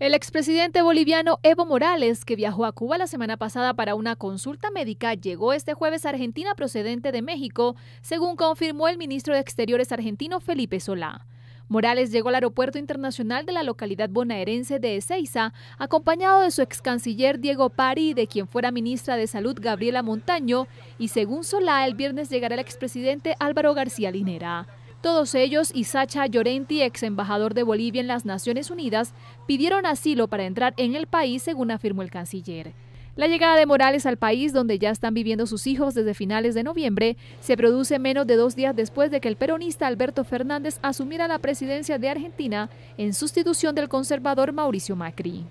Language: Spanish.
El expresidente boliviano Evo Morales, que viajó a Cuba la semana pasada para una consulta médica, llegó este jueves a Argentina procedente de México, según confirmó el ministro de Exteriores argentino Felipe Solá. Morales llegó al aeropuerto internacional de la localidad bonaerense de Ezeiza, acompañado de su ex canciller Diego Pari, de quien fuera ministra de Salud Gabriela Montaño, y según Solá, el viernes llegará el expresidente Álvaro García Linera. Todos ellos y Sacha Llorenti, ex embajador de Bolivia en las Naciones Unidas, pidieron asilo para entrar en el país, según afirmó el canciller. La llegada de Morales al país, donde ya están viviendo sus hijos desde finales de noviembre, se produce menos de dos días después de que el peronista Alberto Fernández asumiera la presidencia de Argentina en sustitución del conservador Mauricio Macri.